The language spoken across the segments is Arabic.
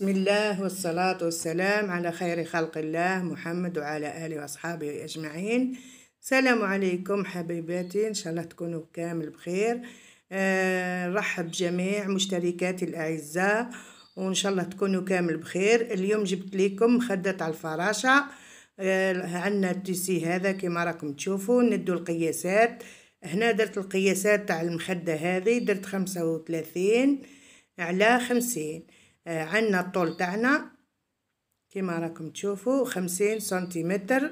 بسم الله والصلاة والسلام على خير خلق الله محمد وعلى آله وأصحابه أجمعين السلام عليكم حبيباتي إن شاء الله تكونوا كامل بخير آه رحب جميع مشتركاتي الأعزاء وإن شاء الله تكونوا كامل بخير اليوم جبت لكم مخدة على الفراشة آه عندنا التيسي هذا كما راكم تشوفوا ندو القياسات هنا درت القياسات تاع المخدة هذه درت خمسة وثلاثين على خمسين آه، عنا الطول تاعنا كيما راكم تشوفوا خمسين سنتيمتر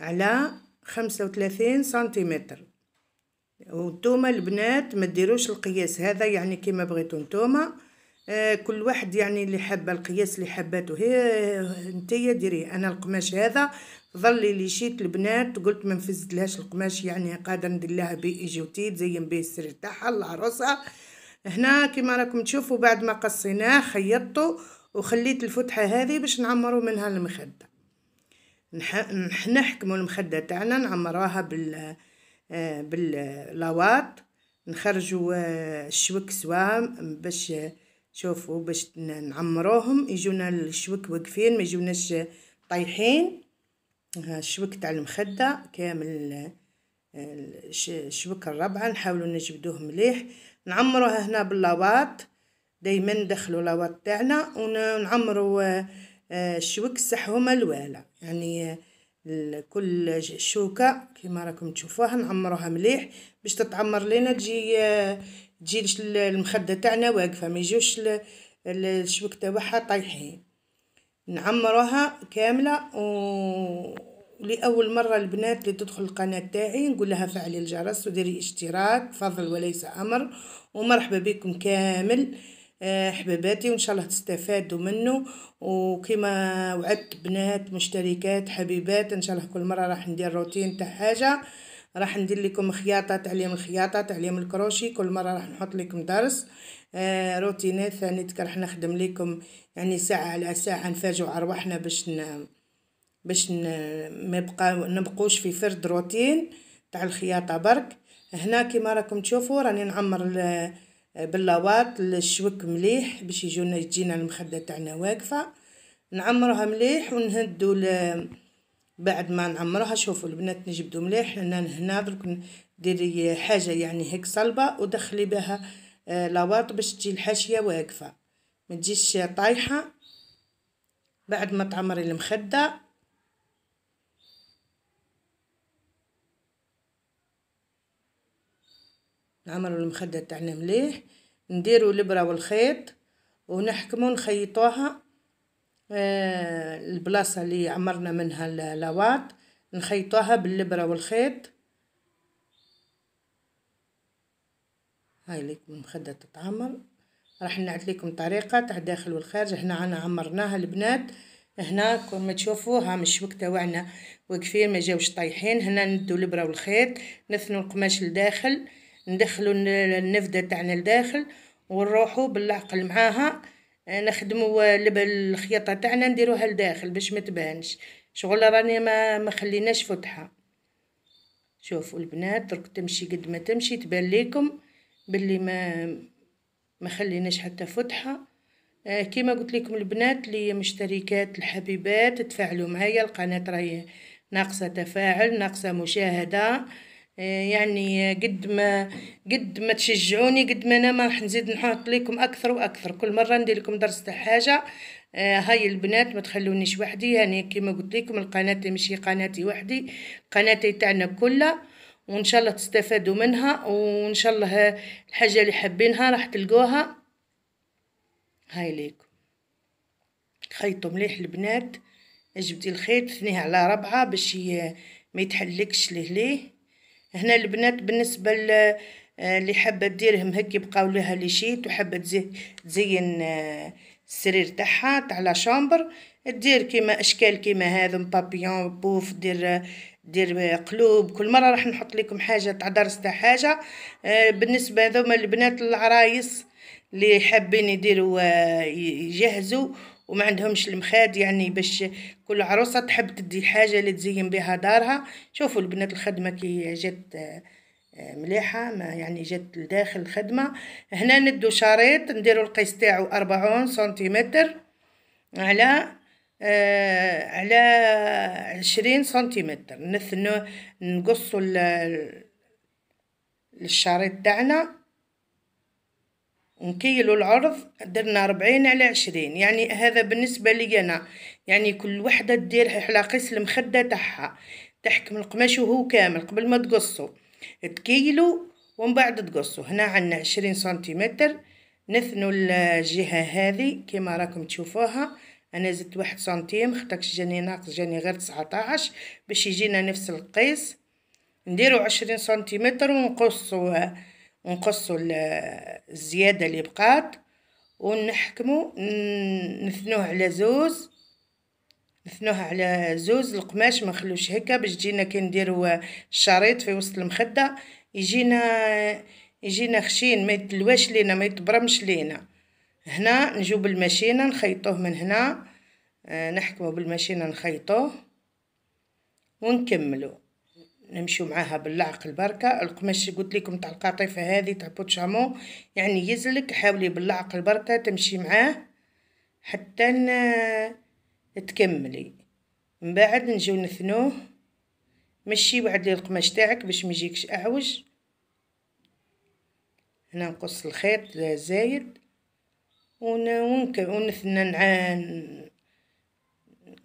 على خمسة وثلاثين سنتيمتر وانتوما البنات ما ديروش القياس هذا يعني كيما بغيتو نتوما آه كل واحد يعني اللي حب القياس اللي حباته هي نتيا ديريه انا القماش هذا ظل لي شيت البنات قلت ما نفزتلهاش القماش يعني قادر ندير لها بي ايجوتيد زين بيه السرير تاعها العروسه هنا كما راكم تشوفوا بعد ما قصيناه خيطته وخليت الفتحه هذه باش نعمروا منها المخده نح... نحكموا المخده تاعنا نعمروها بال آه، باللواط نخرجوا آه، الشوك سوا باش شوفوا باش نعمروهم يجونا الشوك واقفين ما يجوناش طايحين ها الشوك تاع المخده كامل آه، الشوك الربعه نحاولوا نجبدوه مليح نعمروها هنا باللواط دايما ندخلو لواط تاعنا ونعمرو آه، الشوك السحومه الوالا يعني كل شوكه كيما راكم تشوفوها نعمروها مليح باش تتعمر لينا تجي آه، تجي المخده تاعنا واقفه ما يجوش الشوك تاعها طايحين نعمروها كامله و لأول مرة البنات اللي تدخل القناة تاعي نقول لها فعلي الجرس وديري اشتراك فضل وليس أمر ومرحبا بكم كامل آه، حبيباتي وإن شاء الله تستفادوا منه وكما وعدت بنات مشتركات حبيبات إن شاء الله كل مرة راح ندير روتين تاع حاجة راح ندير لكم خياطة تعليم الخياطة تعليم الكروشي كل مرة راح نحط لكم درس آه روتينات ثانيتك راح نخدم لكم يعني ساعة على ساعة نفاجئ أرواحنا باش ننام باش ما بقى نبقوش في فرد روتين تاع الخياطه برك هنا كيما راكم تشوفوا راني نعمر باللواط الشوك مليح باش يجونا تجينا المخده تاعنا واقفه نعمروها مليح ونهدو بعد ما نعمرها شوفوا البنات نجبدو مليح لان هنا درك ديري حاجه يعني هيك صلبه ودخلي بها آه، لواط باش تجي الحاشيه واقفه ما تجيش طايحه بعد ما تعمري المخده نعمرو المخدة تاعنا مليح نديرو الابرة والخيط ونحكموا نخيطوها آه، البلاصة اللي عمرنا منها اللواط نخيطوها بالابرة والخيط هاي ليكم المخدة تتعمر راح نعد لكم طريقة تاع الداخل والخارج هنا عنا عمرناها البنات هنا كما تشوفوها مش من وعنا واقفين ما جاوش طايحين هنا ندو الابره والخيط نثنو القماش لداخل ندخلوا النفدة تاعنا لداخل ونروحوا بالعقل معاها آه، نخدموا آه، الخياطه تاعنا نديروها لداخل باش ما تبانش شغل راني ما ما خليناش فتحه شوفوا البنات درك تمشي قد ما تمشي تبان لكم باللي ما ما خليناش حتى فتحه آه كما قلت لكم البنات اللي مشتركات الحبيبات تفاعلوا معايا القناه راهي ناقصه تفاعل ناقصه مشاهده آه، يعني قد ما قد ما تشجعوني قد ما انا ما راح نزيد نحط لكم اكثر واكثر كل مره ندير لكم درس تاع حاجه آه، هاي البنات ما تخلونيش وحدي يعني كما قلت لكم القناه ماشي قناتي وحدي قناتي تاعنا كلها وان شاء الله تستفادوا منها وان شاء الله الحاجه اللي حابينها راح تلقوها هاي ليكم خيطوا مليح البنات جبتي الخيط ثنيه على ربعه باش ما يتحلكش ليه هنا البنات بالنسبه آه، اللي حابه ديرهم هكا يبقاو لها لي شيت وحابه تزين آه، السرير تاعها تاع لا شامبر دير كيما اشكال كيما هذا بابيون بوف دير دير آه، قلوب كل مره راح نحط لكم حاجه تاع درس تاع حاجه بالنسبه هذوما البنات العرايس اللي حابين يديروا يجهزوا وما عندهمش المخاد يعني باش كل عروسة تحب تدي حاجة اللي تزين بها دارها شوفوا البنات الخدمة كي جات آه، مليحة ما يعني جات لداخل الخدمة هنا ندو شريط نديرو القيس تاعو أربعون سنتيمتر على آه على عشرين سنتيمتر نثنو نقصو الشريط تاعنا ونكيلو العرض درنا ربعين على عشرين يعني هذا بالنسبة لي أنا يعني كل وحدة دير حلاقيس المخدة تاعها تحكم القماش وهو كامل قبل ما تقصو تكيلو ومن بعد تقصو هنا عندنا عشرين سنتيمتر نثنو الجهة هذه كما راكم تشوفوها انا زدت واحد سنتيم خطاكش جاني ناقص جاني غير تسعتاعش باش يجينا نفس القيس نديرو عشرين سنتيمتر ونقصوها ونقصوا الزيادة اللي بقات ونحكمو نثنوه على زوز نثنوه على زوز القماش ما نخلوش هكا باش تجينا كي نديرو الشريط في وسط المخده يجينا يجينا خشين ما يتلواش لينا ما يتبرمش لينا هنا نجيو بالماشينه نخيطوه من هنا آه، نحكمو بالماشينه نخيطوه ونكملو نمشيو معاها باللعق البركة القماش قلت لكم تاع القطيفة هذه تاع بوتشامو يعني يزلك حاولي باللعق البركة تمشي معاه حتى تكملي من بعد نجيو نثنوه مشي بعد لي القماش تاعك باش ما يجيكش اعوج هنا نقص الخيط زايد ونثنى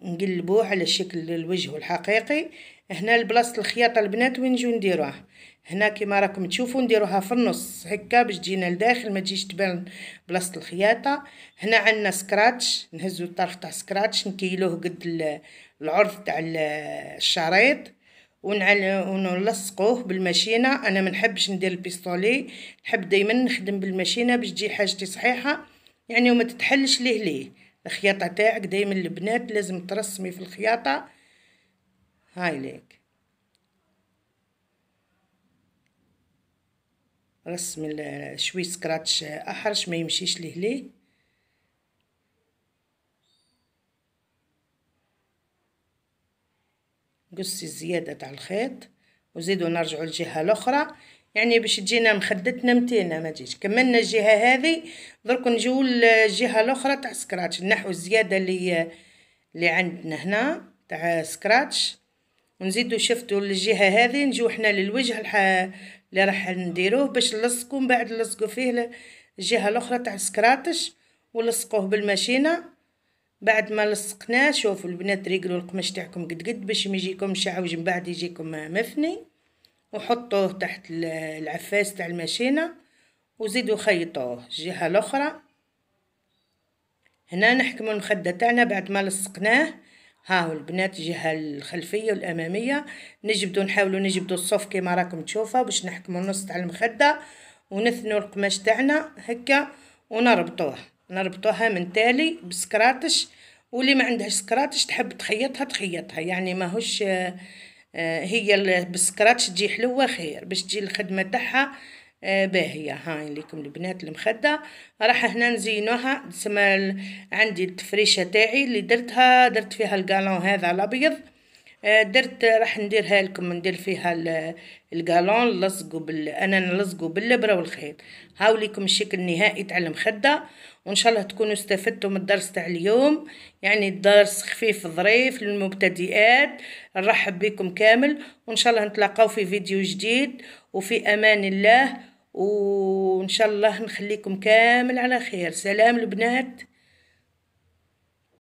نقلبوه على شكل الوجه الحقيقي هنا لبلاصه الخياطه البنات وين نجيو نديروها هنا كما راكم تشوفوا نديروها في النص هكا باش تجينا لداخل ما تجيش تبان بلاصه الخياطه هنا عندنا سكراتش نهزو الطرف تاع سكراتش نكيلوه قد العرض تاع الشريط ونعل... ونلصقوه بالماشينه انا ما نحبش ندير البيستولي نحب دائما نخدم بالماشينه باش تجي حاجتي صحيحه يعني وما تتحلش ليه ليه الخياطه تاعك دائما البنات لازم ترسمي في الخياطه هاي ليك رسم شوي سكراتش احرش ما يمشيش ليه ليه قصي الزيادة تاع الخيط وزيدو نرجعو للجهة الاخرى يعني باش تجينا مخدتنا متينة ما تجيش كملنا الجهة هذه درك نجيو للجهة الاخرى تاع سكراتش نحو الزيادة اللي اللي عندنا هنا تاع سكراتش ونزيدو شفتو للجهه هذه نجيو حنا للوجه اللي راح نديروه باش نلصقو من بعد نلصقو فيه الجهه الاخرى تاع السكراتش ولصقوه بالماشينه بعد ما لصقناه شوفوا البنات ريقلو القماش تاعكم قد قد باش ما يجيكمش عوج من بعد يجيكم مفني وحطوه تحت العفاس تاع الماشينه وزيدوا خيطوه الجهه الاخرى هنا نحكموا المخده تاعنا بعد ما لصقناه ها هو البنات الجهه الخلفيه والاماميه نجبدو نحاولو نجبدو الصوف كيما راكم تشوفوا باش نحكمو النص تاع المخده ونثنو القماش تاعنا هكا ونربطوه نربطوها من تالي بسكراتش واللي ما عندهاش سكراتش تحب تخيطها تخيطها يعني ماهوش آه، آه، هي بالسكراتش تجي حلوه خير باش تجي الخدمه تاعها آه، باهية هاي ليكم البنات المخدة راح هنا نزينوها تسمى عندي التفريشة تاعي اللي درتها درت فيها القالون هذا الابيض آه، درت راح نديرها لكم ندير فيها القالون نلصقو بال انا نلصقو بالابره والخيط هاو ليكم الشكل النهائي تاع المخده وان شاء الله تكونوا استفدتوا من الدرس تاع اليوم يعني الدرس خفيف ظريف للمبتدئات نرحب بكم كامل وان شاء الله نتلاقاو في فيديو جديد وفي امان الله وان شاء الله نخليكم كامل على خير سلام البنات